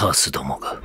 カースどもが。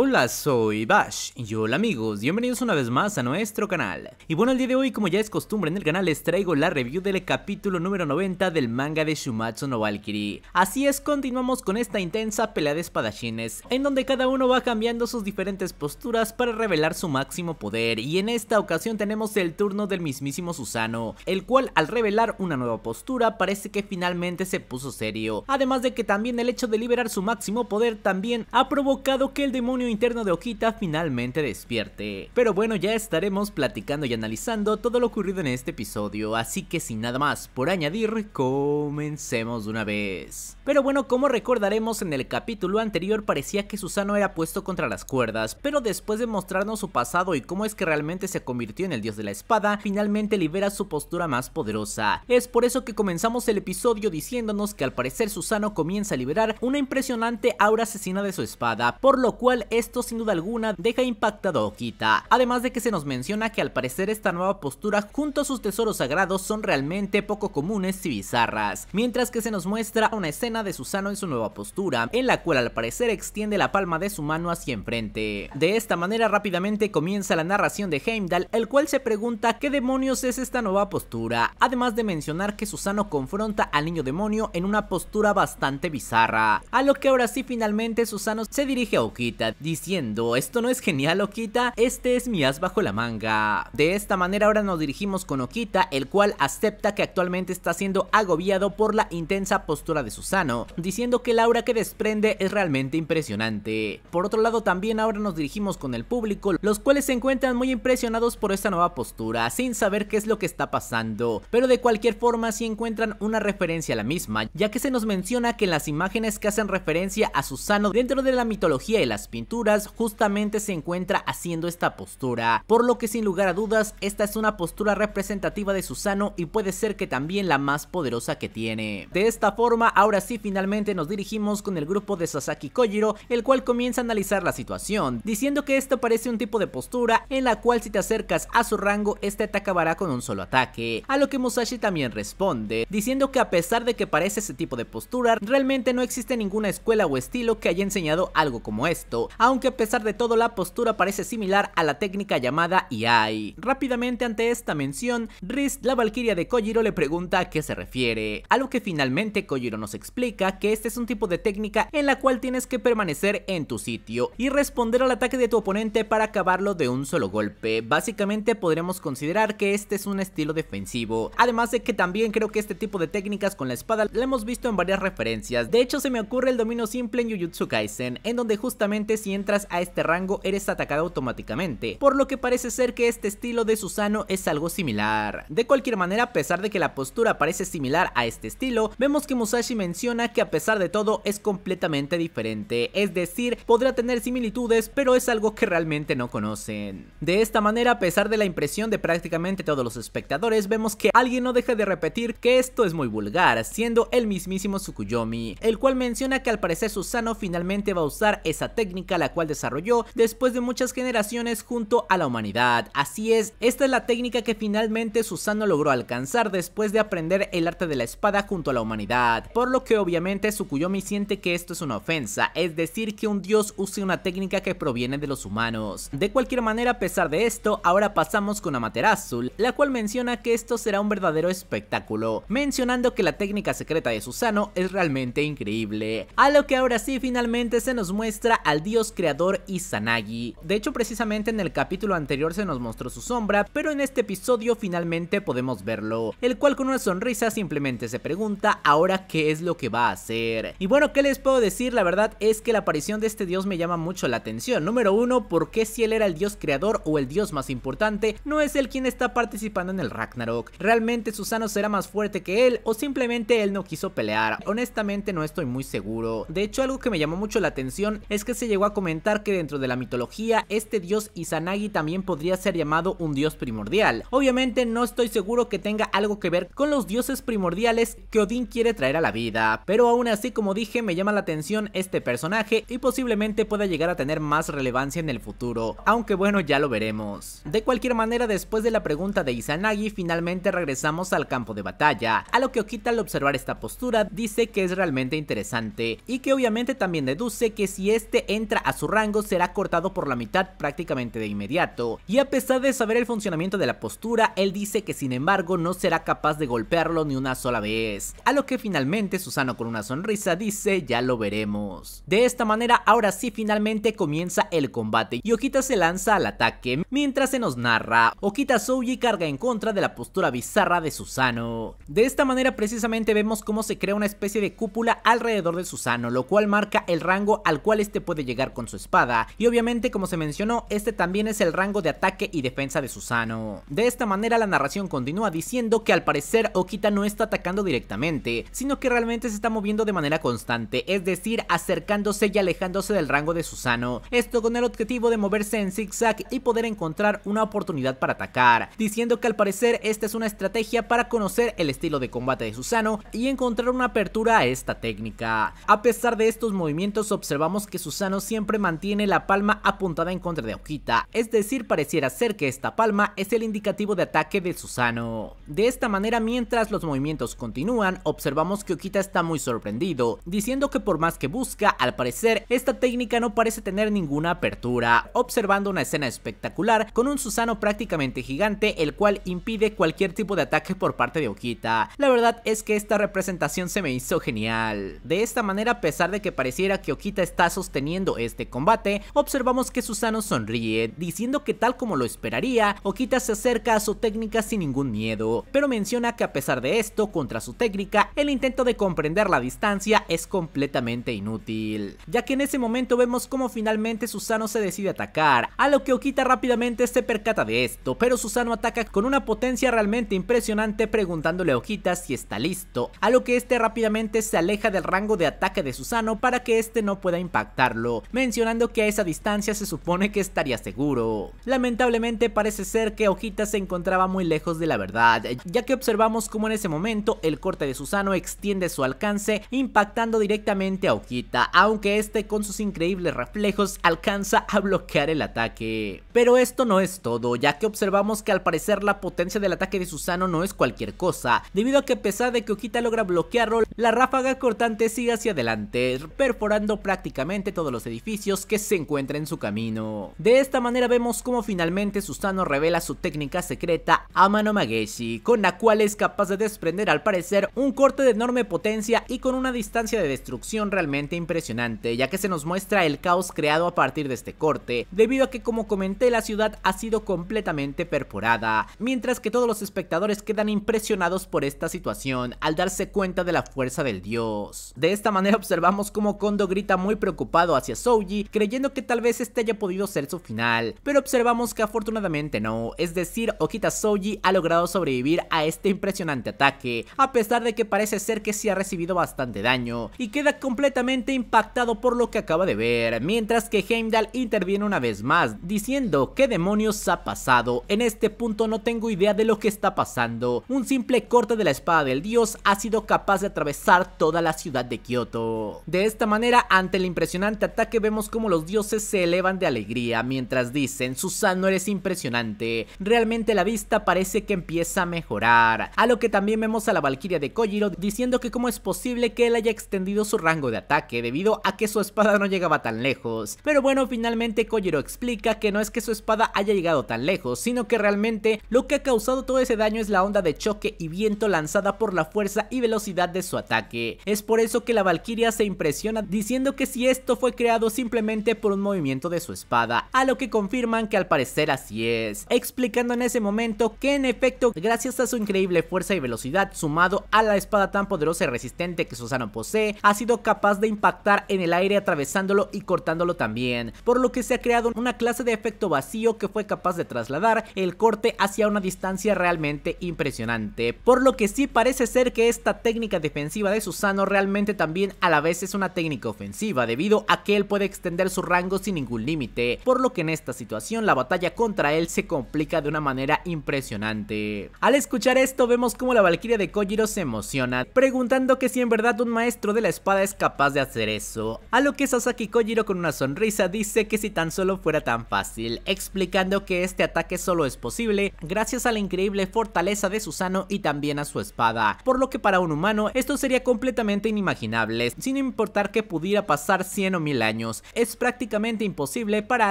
Hola, soy Bash y hola amigos, bienvenidos una vez más a nuestro canal. Y bueno, el día de hoy, como ya es costumbre en el canal, les traigo la review del capítulo número 90 del manga de Shumatsu no Valkyrie. Así es, continuamos con esta intensa pelea de espadachines, en donde cada uno va cambiando sus diferentes posturas para revelar su máximo poder, y en esta ocasión tenemos el turno del mismísimo Susano, el cual al revelar una nueva postura parece que finalmente se puso serio, además de que también el hecho de liberar su máximo poder también ha provocado que el demonio interno de hojita finalmente despierte. Pero bueno, ya estaremos platicando y analizando todo lo ocurrido en este episodio, así que sin nada más por añadir, comencemos de una vez. Pero bueno, como recordaremos en el capítulo anterior parecía que Susano era puesto contra las cuerdas, pero después de mostrarnos su pasado y cómo es que realmente se convirtió en el dios de la espada, finalmente libera su postura más poderosa. Es por eso que comenzamos el episodio diciéndonos que al parecer Susano comienza a liberar una impresionante aura asesina de su espada, por lo cual esto sin duda alguna deja impactado a Okita, además de que se nos menciona que al parecer esta nueva postura junto a sus tesoros sagrados son realmente poco comunes y bizarras, mientras que se nos muestra una escena de Susano en su nueva postura, en la cual al parecer extiende la palma de su mano hacia enfrente. De esta manera rápidamente comienza la narración de Heimdall, el cual se pregunta qué demonios es esta nueva postura, además de mencionar que Susano confronta al niño demonio en una postura bastante bizarra, a lo que ahora sí finalmente Susano se dirige a Okita, diciendo, esto no es genial Okita, este es mi as bajo la manga. De esta manera ahora nos dirigimos con Okita, el cual acepta que actualmente está siendo agobiado por la intensa postura de Susano, diciendo que la aura que desprende es realmente impresionante. Por otro lado también ahora nos dirigimos con el público, los cuales se encuentran muy impresionados por esta nueva postura, sin saber qué es lo que está pasando, pero de cualquier forma si encuentran una referencia a la misma, ya que se nos menciona que en las imágenes que hacen referencia a Susano dentro de la mitología y las pinturas, justamente se encuentra haciendo esta postura, por lo que sin lugar a dudas esta es una postura representativa de Susano y puede ser que también la más poderosa que tiene. De esta forma ahora sí finalmente nos dirigimos con el grupo de Sasaki Kojiro el cual comienza a analizar la situación, diciendo que esto parece un tipo de postura en la cual si te acercas a su rango este te acabará con un solo ataque, a lo que Musashi también responde, diciendo que a pesar de que parece ese tipo de postura, realmente no existe ninguna escuela o estilo que haya enseñado algo como esto, aunque a pesar de todo la postura parece similar a la técnica llamada Iai. Rápidamente ante esta mención, Riz, la valquiria de Kojiro, le pregunta a qué se refiere, a lo que finalmente Kojiro nos explica que este es un tipo de técnica en la cual tienes que permanecer en tu sitio y responder al ataque de tu oponente para acabarlo de un solo golpe. Básicamente podremos considerar que este es un estilo defensivo, además de que también creo que este tipo de técnicas con la espada la hemos visto en varias referencias, de hecho se me ocurre el dominio simple en Jujutsu Kaisen, en donde justamente si ...mientras a este rango eres atacado automáticamente, por lo que parece ser que este estilo de Susano es algo similar. De cualquier manera, a pesar de que la postura parece similar a este estilo, vemos que Musashi menciona que a pesar de todo es completamente diferente, es decir, podrá tener similitudes, pero es algo que realmente no conocen. De esta manera, a pesar de la impresión de prácticamente todos los espectadores, vemos que alguien no deja de repetir que esto es muy vulgar, siendo el mismísimo Tsukuyomi, el cual menciona que al parecer Susano finalmente va a usar esa técnica la cual desarrolló después de muchas generaciones junto a la humanidad. Así es, esta es la técnica que finalmente Susano logró alcanzar después de aprender el arte de la espada junto a la humanidad, por lo que obviamente Tsukuyomi siente que esto es una ofensa, es decir que un dios use una técnica que proviene de los humanos. De cualquier manera, a pesar de esto, ahora pasamos con Amaterasu, la cual menciona que esto será un verdadero espectáculo, mencionando que la técnica secreta de Susano es realmente increíble. A lo que ahora sí finalmente se nos muestra al dios Creador y Sanagi, De hecho, precisamente en el capítulo anterior se nos mostró su sombra, pero en este episodio finalmente podemos verlo, el cual con una sonrisa simplemente se pregunta ahora qué es lo que va a hacer. Y bueno, ¿qué les puedo decir? La verdad es que la aparición de este dios me llama mucho la atención. Número uno, porque si él era el dios creador o el dios más importante, no es él quien está participando en el Ragnarok. Realmente Susano será más fuerte que él o simplemente él no quiso pelear. Honestamente no estoy muy seguro. De hecho, algo que me llamó mucho la atención es que se llegó a comentar que dentro de la mitología, este dios Izanagi también podría ser llamado un dios primordial. Obviamente no estoy seguro que tenga algo que ver con los dioses primordiales que Odín quiere traer a la vida, pero aún así como dije me llama la atención este personaje y posiblemente pueda llegar a tener más relevancia en el futuro, aunque bueno ya lo veremos. De cualquier manera después de la pregunta de Izanagi finalmente regresamos al campo de batalla, a lo que Okita al observar esta postura dice que es realmente interesante y que obviamente también deduce que si este entra a su rango será cortado por la mitad prácticamente de inmediato, y a pesar de saber el funcionamiento de la postura, él dice que sin embargo no será capaz de golpearlo ni una sola vez, a lo que finalmente Susano con una sonrisa dice ya lo veremos. De esta manera ahora sí finalmente comienza el combate y Okita se lanza al ataque, mientras se nos narra, Okita Souji carga en contra de la postura bizarra de Susano. De esta manera precisamente vemos cómo se crea una especie de cúpula alrededor de Susano, lo cual marca el rango al cual este puede llegar con su espada y obviamente como se mencionó este también es el rango de ataque y defensa de Susano. De esta manera la narración continúa diciendo que al parecer Okita no está atacando directamente sino que realmente se está moviendo de manera constante es decir acercándose y alejándose del rango de Susano esto con el objetivo de moverse en zigzag y poder encontrar una oportunidad para atacar diciendo que al parecer esta es una estrategia para conocer el estilo de combate de Susano y encontrar una apertura a esta técnica. A pesar de estos movimientos observamos que Susano siempre mantiene la palma apuntada en contra de Okita, es decir pareciera ser que esta palma es el indicativo de ataque de Susano. De esta manera mientras los movimientos continúan observamos que Okita está muy sorprendido, diciendo que por más que busca al parecer esta técnica no parece tener ninguna apertura, observando una escena espectacular con un Susano prácticamente gigante el cual impide cualquier tipo de ataque por parte de Okita. La verdad es que esta representación se me hizo genial. De esta manera a pesar de que pareciera que Okita está sosteniendo este combate, observamos que Susano sonríe, diciendo que tal como lo esperaría, Okita se acerca a su técnica sin ningún miedo, pero menciona que a pesar de esto, contra su técnica, el intento de comprender la distancia es completamente inútil, ya que en ese momento vemos como finalmente Susano se decide atacar, a lo que Okita rápidamente se percata de esto, pero Susano ataca con una potencia realmente impresionante preguntándole a Okita si está listo, a lo que este rápidamente se aleja del rango de ataque de Susano para que este no pueda impactarlo, mencionando que a esa distancia se supone que estaría seguro. Lamentablemente parece ser que Hojita se encontraba muy lejos de la verdad, ya que observamos cómo en ese momento el corte de Susano extiende su alcance impactando directamente a Hojita, aunque este con sus increíbles reflejos alcanza a bloquear el ataque. Pero esto no es todo, ya que observamos que al parecer la potencia del ataque de Susano no es cualquier cosa, debido a que a pesar de que Hojita logra bloquearlo, la ráfaga cortante sigue hacia adelante, perforando prácticamente todos los edificios que se encuentra en su camino. De esta manera vemos cómo finalmente Susano revela su técnica secreta a Manomageshi. con la cual es capaz de desprender al parecer un corte de enorme potencia y con una distancia de destrucción realmente impresionante, ya que se nos muestra el caos creado a partir de este corte, debido a que como comenté la ciudad ha sido completamente perforada, mientras que todos los espectadores quedan impresionados por esta situación al darse cuenta de la fuerza del dios. De esta manera observamos cómo Kondo grita muy preocupado hacia Soul creyendo que tal vez este haya podido ser su final, pero observamos que afortunadamente no, es decir, Okita Soji ha logrado sobrevivir a este impresionante ataque, a pesar de que parece ser que sí ha recibido bastante daño y queda completamente impactado por lo que acaba de ver, mientras que Heimdall interviene una vez más diciendo qué demonios ha pasado, en este punto no tengo idea de lo que está pasando, un simple corte de la espada del dios ha sido capaz de atravesar toda la ciudad de Kioto. De esta manera, ante el impresionante ataque vemos como los dioses se elevan de alegría mientras dicen, Susano eres impresionante, realmente la vista parece que empieza a mejorar. A lo que también vemos a la valquiria de Kojiro diciendo que cómo es posible que él haya extendido su rango de ataque debido a que su espada no llegaba tan lejos. Pero bueno, finalmente Kojiro explica que no es que su espada haya llegado tan lejos, sino que realmente lo que ha causado todo ese daño es la onda de choque y viento lanzada por la fuerza y velocidad de su ataque. Es por eso que la valquiria se impresiona diciendo que si esto fue creado simplemente por un movimiento de su espada, a lo que confirman que al parecer así es, explicando en ese momento que en efecto gracias a su increíble fuerza y velocidad sumado a la espada tan poderosa y resistente que Susano posee, ha sido capaz de impactar en el aire atravesándolo y cortándolo también, por lo que se ha creado una clase de efecto vacío que fue capaz de trasladar el corte hacia una distancia realmente impresionante, por lo que sí parece ser que esta técnica defensiva de Susano realmente también a la vez es una técnica ofensiva debido a que él puede extender su rango sin ningún límite, por lo que en esta situación la batalla contra él se complica de una manera impresionante. Al escuchar esto vemos como la valquiria de Kojiro se emociona, preguntando que si en verdad un maestro de la espada es capaz de hacer eso, a lo que Sasaki Kojiro con una sonrisa dice que si tan solo fuera tan fácil, explicando que este ataque solo es posible gracias a la increíble fortaleza de Susano y también a su espada, por lo que para un humano esto sería completamente inimaginable, sin importar que pudiera pasar 100 o 1000 años es prácticamente imposible para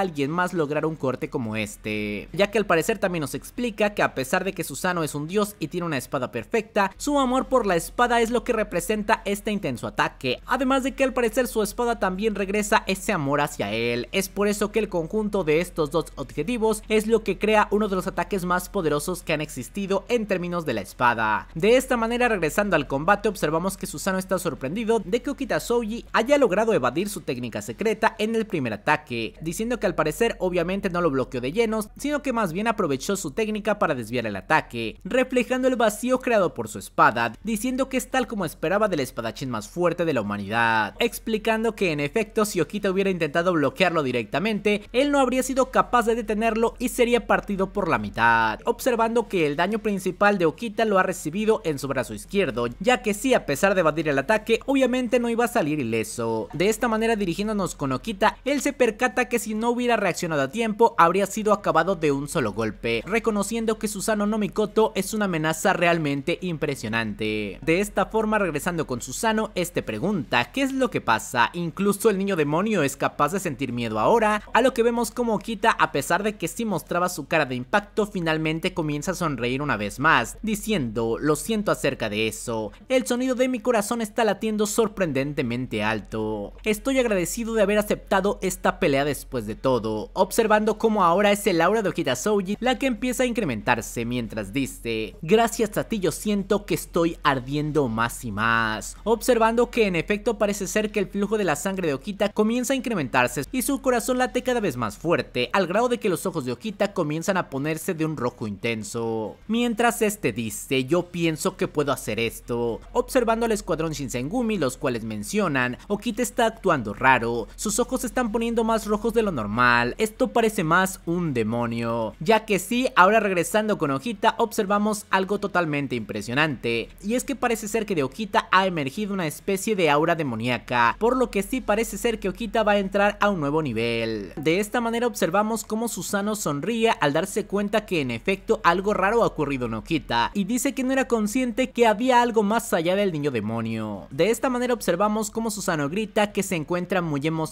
alguien más lograr un corte como este, ya que al parecer también nos explica que a pesar de que Susano es un dios y tiene una espada perfecta, su amor por la espada es lo que representa este intenso ataque, además de que al parecer su espada también regresa ese amor hacia él, es por eso que el conjunto de estos dos objetivos es lo que crea uno de los ataques más poderosos que han existido en términos de la espada. De esta manera regresando al combate observamos que Susano está sorprendido de que Okita Soji haya logrado evadir su técnica secreta en el primer ataque, diciendo que al parecer obviamente no lo bloqueó de llenos, sino que más bien aprovechó su técnica para desviar el ataque, reflejando el vacío creado por su espada, diciendo que es tal como esperaba del espadachín más fuerte de la humanidad, explicando que en efecto si Okita hubiera intentado bloquearlo directamente, él no habría sido capaz de detenerlo y sería partido por la mitad, observando que el daño principal de Okita lo ha recibido en su brazo izquierdo, ya que si a pesar de evadir el ataque, obviamente no iba a salir ileso. De esta manera dirigiéndonos con Okita, él se percata que si no hubiera reaccionado a tiempo, habría sido acabado de un solo golpe, reconociendo que Susano no Mikoto es una amenaza realmente impresionante. De esta forma, regresando con Susano, este pregunta, ¿qué es lo que pasa? Incluso el niño demonio es capaz de sentir miedo ahora, a lo que vemos como Okita, a pesar de que sí mostraba su cara de impacto, finalmente comienza a sonreír una vez más, diciendo, lo siento acerca de eso, el sonido de mi corazón está latiendo sorprendentemente alto. Estoy agradecido de haber aceptado esta pelea después de todo, observando cómo ahora es el aura de Okita Souji la que empieza a incrementarse mientras dice, gracias a ti yo siento que estoy ardiendo más y más, observando que en efecto parece ser que el flujo de la sangre de Okita comienza a incrementarse y su corazón late cada vez más fuerte, al grado de que los ojos de Okita comienzan a ponerse de un rojo intenso. Mientras este dice, yo pienso que puedo hacer esto, observando al escuadrón Shinsengumi los cuales mencionan, Okita está actuando raro, sus ojos se están poniendo más rojos de lo normal. Esto parece más un demonio. Ya que sí, ahora regresando con Hojita, observamos algo totalmente impresionante. Y es que parece ser que de Hojita ha emergido una especie de aura demoníaca. Por lo que sí parece ser que Ojita va a entrar a un nuevo nivel. De esta manera observamos cómo Susano sonríe al darse cuenta que en efecto algo raro ha ocurrido en Ojita, Y dice que no era consciente que había algo más allá del niño demonio. De esta manera observamos cómo Susano grita que se encuentra muy emocionado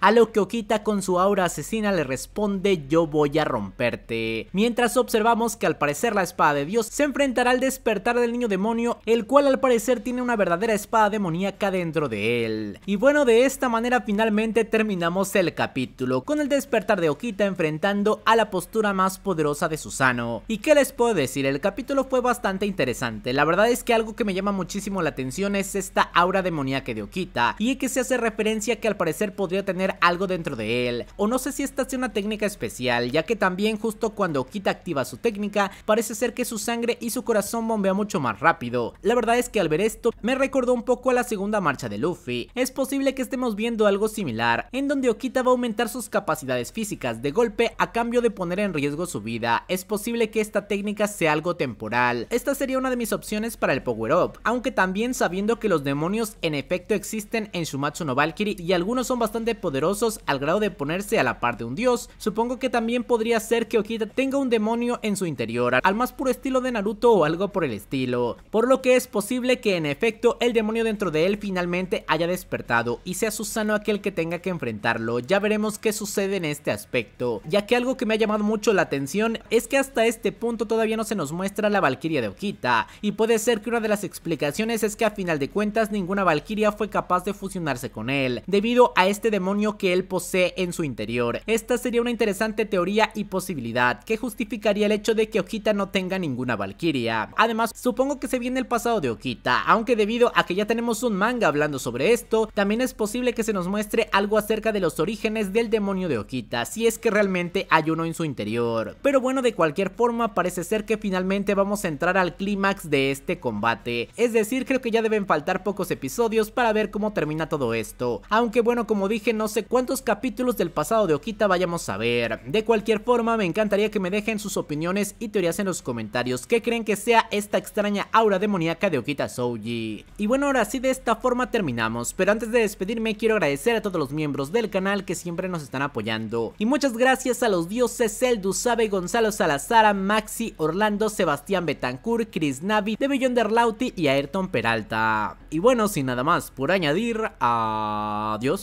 a lo que Okita con su aura asesina le responde yo voy a romperte. Mientras observamos que al parecer la espada de Dios se enfrentará al despertar del niño demonio, el cual al parecer tiene una verdadera espada demoníaca dentro de él. Y bueno, de esta manera finalmente terminamos el capítulo, con el despertar de Okita enfrentando a la postura más poderosa de Susano. ¿Y qué les puedo decir? El capítulo fue bastante interesante, la verdad es que algo que me llama muchísimo la atención es esta aura demoníaca de Okita, y que se hace referencia que al parecer ser podría tener algo dentro de él, o no sé si esta es una técnica especial, ya que también justo cuando Okita activa su técnica, parece ser que su sangre y su corazón bombea mucho más rápido. La verdad es que al ver esto, me recordó un poco a la segunda marcha de Luffy. Es posible que estemos viendo algo similar, en donde Okita va a aumentar sus capacidades físicas de golpe a cambio de poner en riesgo su vida. Es posible que esta técnica sea algo temporal. Esta sería una de mis opciones para el Power Up, aunque también sabiendo que los demonios en efecto existen en Shumatsu no Valkyrie y algunos son bastante poderosos al grado de ponerse a la par de un dios. Supongo que también podría ser que Okita tenga un demonio en su interior, al más puro estilo de Naruto o algo por el estilo. Por lo que es posible que en efecto el demonio dentro de él finalmente haya despertado y sea Susano aquel que tenga que enfrentarlo. Ya veremos qué sucede en este aspecto, ya que algo que me ha llamado mucho la atención es que hasta este punto todavía no se nos muestra la Valquiria de Okita, y puede ser que una de las explicaciones es que a final de cuentas ninguna Valquiria fue capaz de fusionarse con él, debido a este demonio que él posee en su interior. Esta sería una interesante teoría y posibilidad que justificaría el hecho de que Okita no tenga ninguna Valkyria. Además, supongo que se viene el pasado de Okita aunque debido a que ya tenemos un manga hablando sobre esto, también es posible que se nos muestre algo acerca de los orígenes del demonio de Okita si es que realmente hay uno en su interior. Pero bueno, de cualquier forma, parece ser que finalmente vamos a entrar al clímax de este combate. Es decir, creo que ya deben faltar pocos episodios para ver cómo termina todo esto. Aunque bueno, como dije, no sé cuántos capítulos del pasado de Okita vayamos a ver. De cualquier forma, me encantaría que me dejen sus opiniones y teorías en los comentarios. ¿Qué creen que sea esta extraña aura demoníaca de Okita Souji? Y bueno, ahora sí, de esta forma terminamos. Pero antes de despedirme, quiero agradecer a todos los miembros del canal que siempre nos están apoyando. Y muchas gracias a los dioses Eldu, Sabe, Gonzalo Salazara, Maxi, Orlando, Sebastián Betancourt, Chris Navi, De Lauti y Ayrton Peralta. Y bueno, sin nada más por añadir, adiós.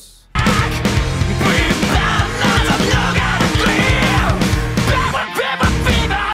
back with that load of log clear.